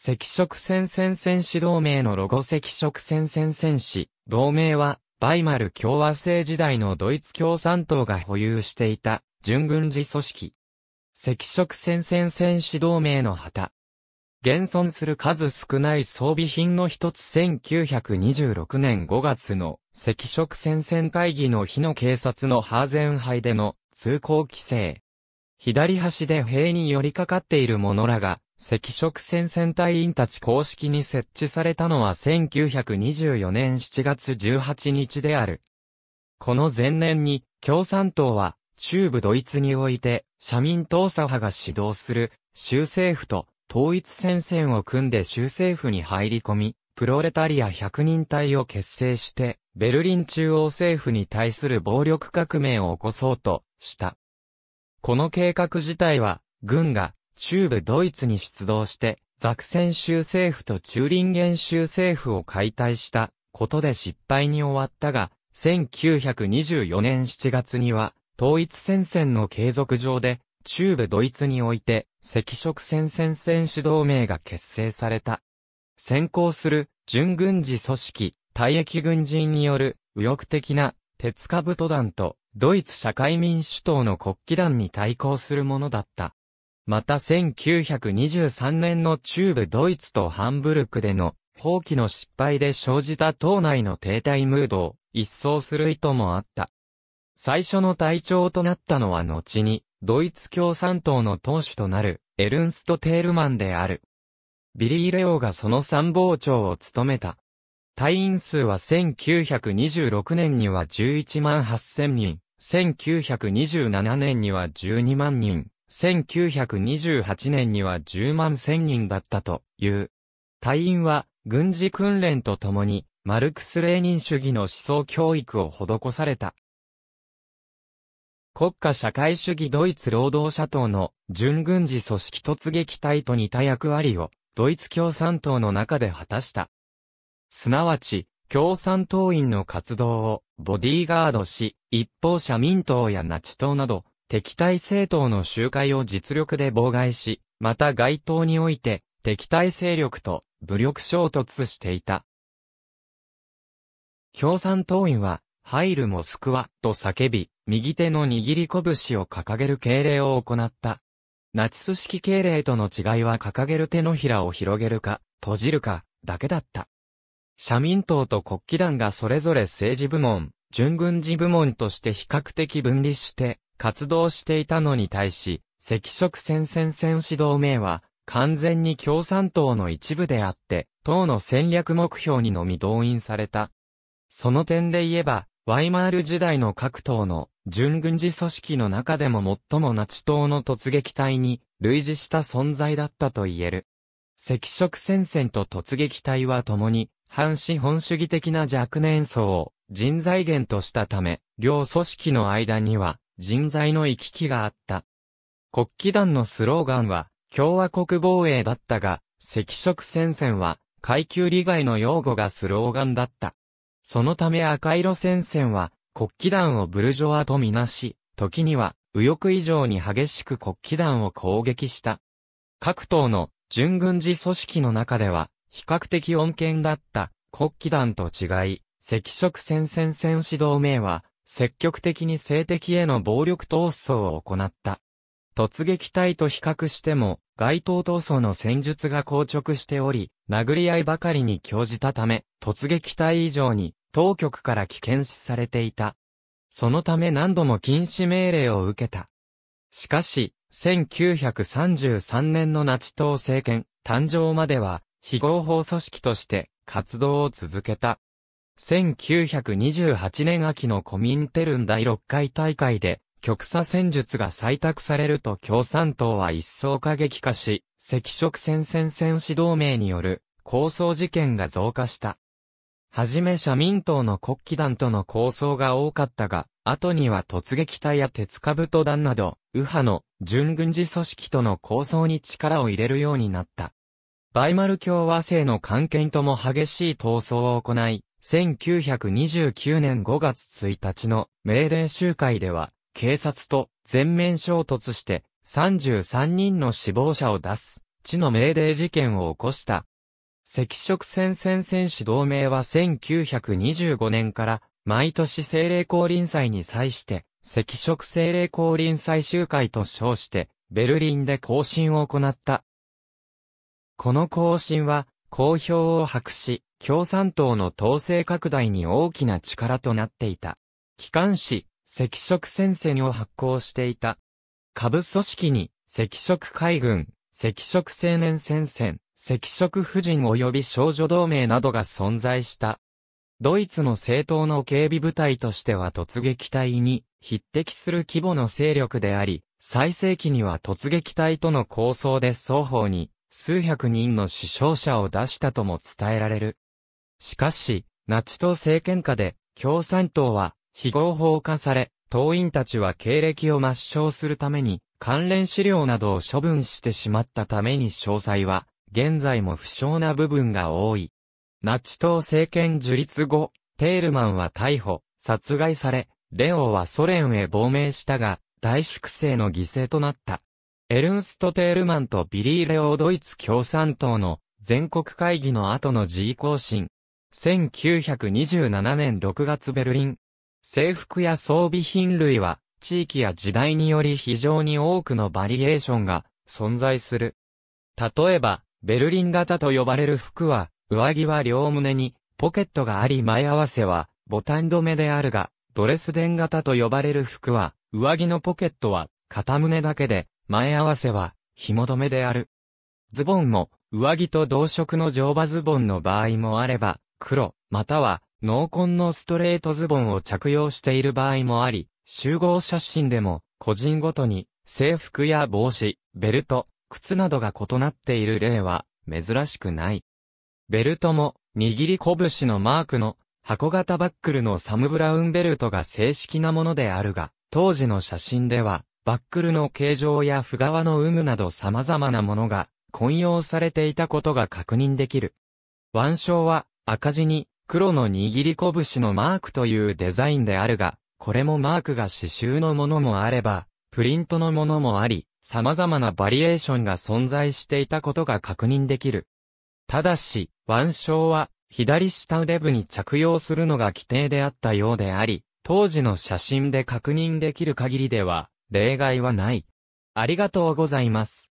赤色戦線戦士同盟のロゴ赤色戦線戦士、同盟は、バイマル共和制時代のドイツ共産党が保有していた、準軍事組織。赤色戦線戦士同盟の旗。現存する数少ない装備品の一つ1926年5月の赤色戦線会議の日の警察のハーゼン杯での通行規制。左端で兵に寄りかかっている者らが赤色戦線隊員たち公式に設置されたのは1924年7月18日である。この前年に、共産党は、中部ドイツにおいて、社民党左派が指導する、州政府と、統一戦線を組んで州政府に入り込み、プロレタリア100人隊を結成して、ベルリン中央政府に対する暴力革命を起こそうとした。この計画自体は、軍が中部ドイツに出動して、ザクセン州政府とチューリンゲン州政府を解体したことで失敗に終わったが、1924年7月には、統一戦線の継続上で、中部ドイツにおいて、赤色戦線戦士同盟が結成された。先行する、準軍事組織、退役軍人による、右翼的な、鉄兜団と、ドイツ社会民主党の国旗団に対抗するものだった。また1923年の中部ドイツとハンブルクでの放棄の失敗で生じた党内の停滞ムードを一掃する意図もあった。最初の隊長となったのは後に、ドイツ共産党の党首となる、エルンスト・テールマンである。ビリー・レオがその参謀長を務めた。隊員数は1926年には11万8000人、1927年には12万人、1928年には10万1000人だったという。隊員は、軍事訓練とともに、マルクス・レーニン主義の思想教育を施された。国家社会主義ドイツ労働者党の準軍事組織突撃隊と似た役割をドイツ共産党の中で果たした。すなわち、共産党員の活動をボディーガードし、一方社民党やナチ党など敵対政党の集会を実力で妨害し、また街頭において、敵対勢力と武力衝突していた。共産党員は、入るモスクワと叫び、右手の握り拳を掲げる敬礼を行った。ナチス式敬礼との違いは掲げる手のひらを広げるか、閉じるか、だけだった。社民党と国旗団がそれぞれ政治部門、準軍事部門として比較的分離して、活動していたのに対し、赤色戦線戦指導名は、完全に共産党の一部であって、党の戦略目標にのみ動員された。その点で言えば、ワイマール時代の各党の準軍事組織の中でも最もナチ党の突撃隊に類似した存在だったと言える。赤色戦線と突撃隊は共に反資本主義的な若年層を人材源としたため、両組織の間には人材の行き来があった。国旗団のスローガンは、共和国防衛だったが、赤色戦線は、階級利害の用語がスローガンだった。そのため赤色戦線は、国旗団をブルジョアとみなし、時には、右翼以上に激しく国旗団を攻撃した。各党の準軍事組織の中では、比較的穏健だった国旗団と違い、赤色戦線戦士同盟は、積極的に性的への暴力闘争を行った。突撃隊と比較しても、街頭闘争の戦術が硬直しており、殴り合いばかりに興じたため、突撃隊以上に当局から危険視されていた。そのため何度も禁止命令を受けた。しかし、1933年のナチ党政権誕生までは、非合法組織として活動を続けた。1928年秋のコミンテルン第6回大会で、極左戦術が採択されると共産党は一層過激化し、赤色戦線戦士同盟による抗争事件が増加した。はじめ社民党の国旗団との抗争が多かったが、後には突撃隊や鉄兜団など、右派の準軍事組織との抗争に力を入れるようになった。バイマル共和制の関係とも激しい闘争を行い、1929年5月1日の命令集会では、警察と全面衝突して33人の死亡者を出す、地の命令事件を起こした。赤色戦線戦士同盟は1925年から毎年精霊降臨祭に際して、赤色精霊降臨祭集会と称して、ベルリンで行進を行った。この行進は、好評を博し、共産党の統制拡大に大きな力となっていた。機関紙、赤色戦線を発行していた。下部組織に、赤色海軍、赤色青年戦線、赤色婦人及び少女同盟などが存在した。ドイツの政党の警備部隊としては突撃隊に匹敵する規模の勢力であり、最盛期には突撃隊との構想で双方に数百人の死傷者を出したとも伝えられる。しかし、ナチ党政権下で、共産党は、非合法化され、党員たちは経歴を抹消するために、関連資料などを処分してしまったために詳細は、現在も不詳な部分が多い。ナチ党政権樹立後、テールマンは逮捕、殺害され、レオはソ連へ亡命したが、大粛清の犠牲となった。エルンスト・テールマンとビリー・レオードイツ共産党の全国会議の後の意行進。1927年6月ベルリン。制服や装備品類は地域や時代により非常に多くのバリエーションが存在する。例えば、ベルリン型と呼ばれる服は、上着は両胸に、ポケットがあり前合わせは、ボタン止めであるが、ドレスデン型と呼ばれる服は、上着のポケットは、片胸だけで、前合わせは、紐止めである。ズボンも、上着と同色の乗馬ズボンの場合もあれば、黒、または、濃紺のストレートズボンを着用している場合もあり、集合写真でも、個人ごとに、制服や帽子、ベルト、靴などが異なっている例は、珍しくない。ベルトも、握り拳のマークの、箱型バックルのサム・ブラウンベルトが正式なものであるが、当時の写真では、バックルの形状や不側の有無など様々なものが混用されていたことが確認できる。腕章は赤字に黒の握り拳のマークというデザインであるが、これもマークが刺繍のものもあれば、プリントのものもあり、様々なバリエーションが存在していたことが確認できる。ただし、腕章は左下腕部に着用するのが規定であったようであり、当時の写真で確認できる限りでは、例外はない。ありがとうございます。